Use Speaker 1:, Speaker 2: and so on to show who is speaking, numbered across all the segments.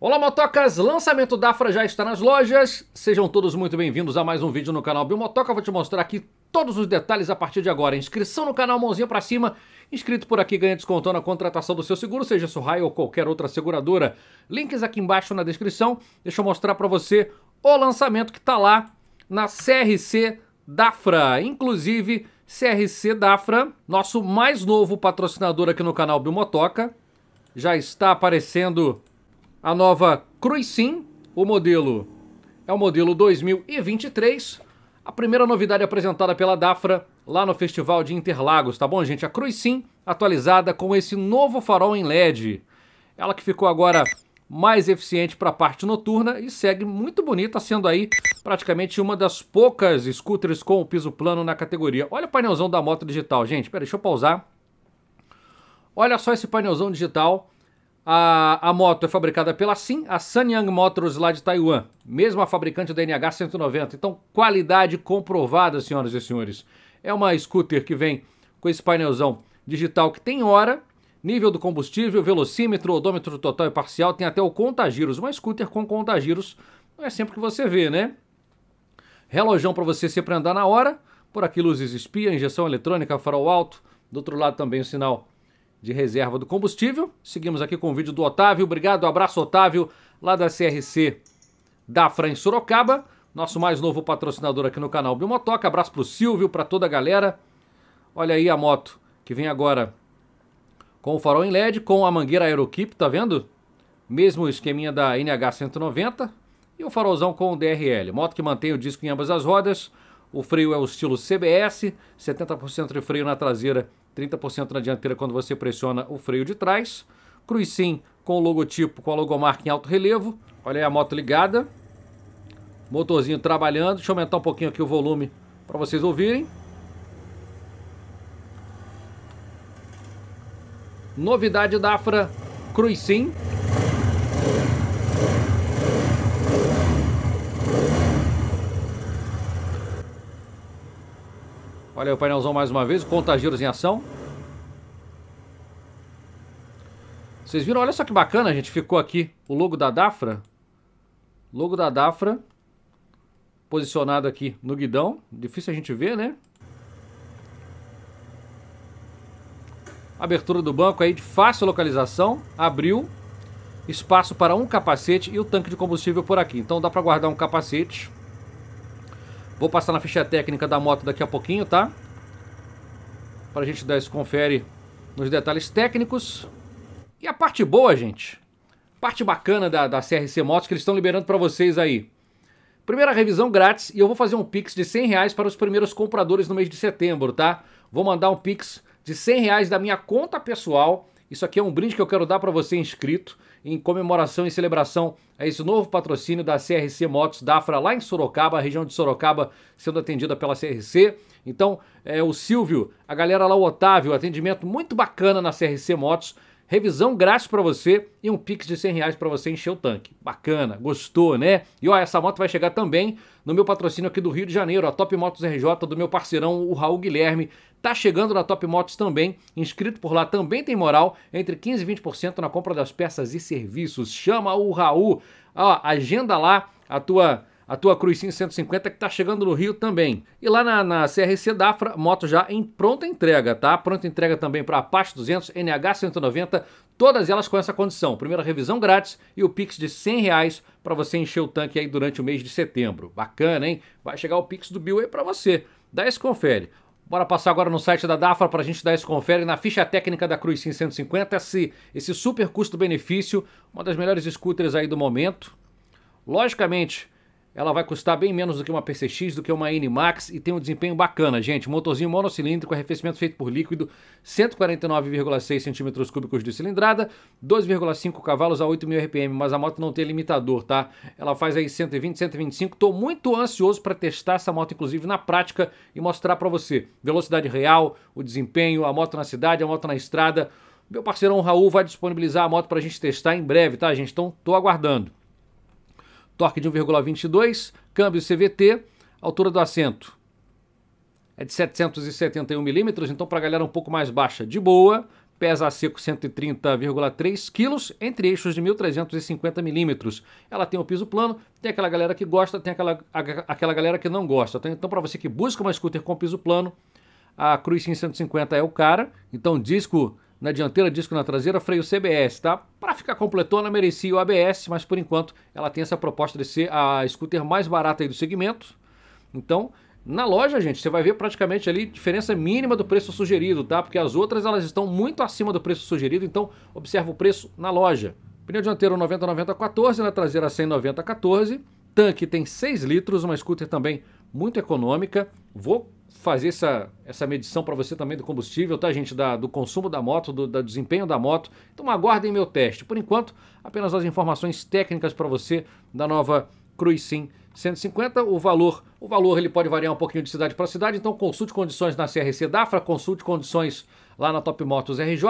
Speaker 1: Olá motocas, lançamento da Afra já está nas lojas. Sejam todos muito bem-vindos a mais um vídeo no canal Bilmotoca, Vou te mostrar aqui todos os detalhes a partir de agora. Inscrição no canal, mãozinha para cima. Inscrito por aqui ganha desconto na contratação do seu seguro, seja Surrai ou qualquer outra seguradora. Links aqui embaixo na descrição. Deixa eu mostrar para você o lançamento que está lá na CRC Dafra. Inclusive, CRC Dafra, nosso mais novo patrocinador aqui no canal Bilmotoca, Já está aparecendo a nova Cruisin, o modelo é o modelo 2023, a primeira novidade apresentada pela Dafra lá no Festival de Interlagos, tá bom, gente? A Cruisin atualizada com esse novo farol em LED. Ela que ficou agora mais eficiente para a parte noturna e segue muito bonita, sendo aí praticamente uma das poucas scooters com o piso plano na categoria. Olha o painelzão da moto digital, gente. Pera, deixa eu pausar. Olha só esse painelzão digital a, a moto é fabricada pela SIM, a Sanyang Motors lá de Taiwan, mesma fabricante da NH190. Então, qualidade comprovada, senhoras e senhores. É uma scooter que vem com esse painelzão digital que tem hora, nível do combustível, velocímetro, odômetro total e parcial, tem até o contagiros. Uma scooter com contagiros não é sempre que você vê, né? Relojão para você sempre andar na hora, por aqui luzes espia, injeção eletrônica, farol alto, do outro lado também o sinal de reserva do combustível. Seguimos aqui com o vídeo do Otávio. Obrigado, abraço Otávio, lá da CRC da Fran Sorocaba, nosso mais novo patrocinador aqui no canal Biomotoca. Abraço para o Silvio, para toda a galera. Olha aí a moto que vem agora com o farol em LED, com a mangueira Aerokip, tá vendo? Mesmo esqueminha da NH190 e o farolzão com o DRL. Moto que mantém o disco em ambas as rodas. O freio é o estilo CBS, 70% de freio na traseira 30% na dianteira quando você pressiona o freio de trás. Cruz Sim com o logotipo, com a logomarca em alto relevo. Olha aí a moto ligada. Motorzinho trabalhando. Deixa eu aumentar um pouquinho aqui o volume para vocês ouvirem. Novidade da Afra Cruz Sim, Olha aí o painelzão mais uma vez, o contagiros em ação. Vocês viram? Olha só que bacana, A gente. Ficou aqui o logo da Dafra. Logo da Dafra posicionado aqui no guidão. Difícil a gente ver, né? Abertura do banco aí de fácil localização. Abriu. Espaço para um capacete e o tanque de combustível por aqui. Então dá para guardar um capacete. Vou passar na ficha técnica da moto daqui a pouquinho, tá? Para a gente dar esse confere nos detalhes técnicos. E a parte boa, gente, parte bacana da, da CRC Motos que eles estão liberando para vocês aí. Primeira revisão grátis e eu vou fazer um Pix de 100 reais para os primeiros compradores no mês de setembro, tá? Vou mandar um Pix de 100 reais da minha conta pessoal. Isso aqui é um brinde que eu quero dar para você inscrito em comemoração e celebração a é esse novo patrocínio da CRC Motos da Afra, lá em Sorocaba, a região de Sorocaba sendo atendida pela CRC. Então, é, o Silvio, a galera lá, o Otávio, atendimento muito bacana na CRC Motos revisão grátis para você e um Pix de 100 reais para você encher o tanque. Bacana, gostou, né? E ó, essa moto vai chegar também no meu patrocínio aqui do Rio de Janeiro, a Top Motos RJ do meu parceirão, o Raul Guilherme. Tá chegando na Top Motos também, inscrito por lá também tem moral, entre 15% e 20% na compra das peças e serviços. Chama o Raul, ó, agenda lá a tua a tua Cruz 150 que está chegando no Rio também. E lá na, na CRC Dafra, moto já em pronta entrega, tá? Pronta entrega também para Apache 200, NH 190, todas elas com essa condição. Primeira revisão grátis e o Pix de 100 reais para você encher o tanque aí durante o mês de setembro. Bacana, hein? Vai chegar o Pix do Bill aí para você. Dá esse confere. Bora passar agora no site da Dafra para a gente dar esse confere na ficha técnica da Cruz 150, esse, esse super custo-benefício, uma das melhores scooters aí do momento. Logicamente, ela vai custar bem menos do que uma PCX, do que uma N-Max e tem um desempenho bacana, gente. Motorzinho monocilíndrico, arrefecimento feito por líquido, 149,6 cm cúbicos de cilindrada, 2,5 cavalos a 8.000 RPM, mas a moto não tem limitador, tá? Ela faz aí 120, 125. Tô muito ansioso para testar essa moto, inclusive, na prática e mostrar para você. Velocidade real, o desempenho, a moto na cidade, a moto na estrada. Meu parceirão Raul vai disponibilizar a moto para a gente testar em breve, tá, gente? Então, tô aguardando torque de 1,22, câmbio CVT, altura do assento é de 771 milímetros, então para a galera um pouco mais baixa, de boa, pesa a seco 130,3 quilos, entre eixos de 1.350 milímetros. Ela tem o piso plano, tem aquela galera que gosta, tem aquela, aquela galera que não gosta. Então, então para você que busca uma scooter com piso plano, a Cruise 150 é o cara, então disco na dianteira, disco na traseira, freio CBS, tá? Para ficar completona, merecia o ABS, mas por enquanto ela tem essa proposta de ser a scooter mais barata aí do segmento. Então, na loja, gente, você vai ver praticamente ali diferença mínima do preço sugerido, tá? Porque as outras elas estão muito acima do preço sugerido, então observa o preço na loja. Pneu dianteiro 90-90-14, na traseira 190-14. Tanque tem 6 litros, uma scooter também muito econômica. Vou fazer essa, essa medição para você também do combustível, tá, gente? Da, do consumo da moto, do, do desempenho da moto. Então aguardem meu teste. Por enquanto, apenas as informações técnicas para você da nova Cruisin 150. O valor, o valor ele pode variar um pouquinho de cidade para cidade, então consulte condições na CRC Dafra, consulte condições lá na Top Motos RJ.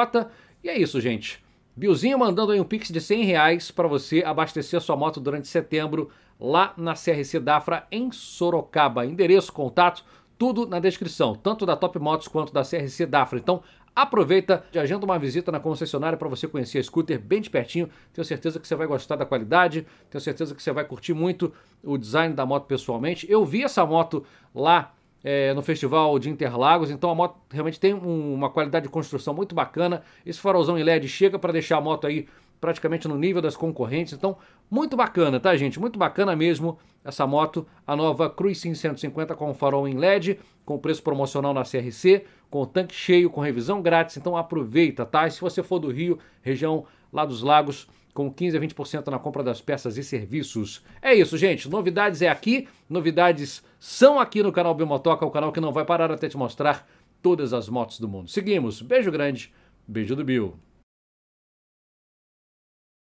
Speaker 1: E é isso, gente. Biozinho mandando aí um pix de 100 reais para você abastecer a sua moto durante setembro lá na CRC Dafra em Sorocaba. Endereço, contato tudo na descrição, tanto da Top Motos quanto da CRC Dafra. Então, aproveita e agenda uma visita na concessionária para você conhecer a scooter bem de pertinho. Tenho certeza que você vai gostar da qualidade, tenho certeza que você vai curtir muito o design da moto pessoalmente. Eu vi essa moto lá é, no festival de Interlagos, então a moto realmente tem um, uma qualidade de construção muito bacana. Esse farolzão em LED chega para deixar a moto aí praticamente no nível das concorrentes. Então, muito bacana, tá, gente? Muito bacana mesmo essa moto, a nova Cruising 150 com farol em LED, com preço promocional na CRC, com tanque cheio, com revisão grátis. Então, aproveita, tá? E se você for do Rio, região lá dos Lagos, com 15 a 20% na compra das peças e serviços. É isso, gente. Novidades é aqui, novidades são aqui no canal Bimotoca, o canal que não vai parar até te mostrar todas as motos do mundo. Seguimos. Beijo grande, beijo do Bill.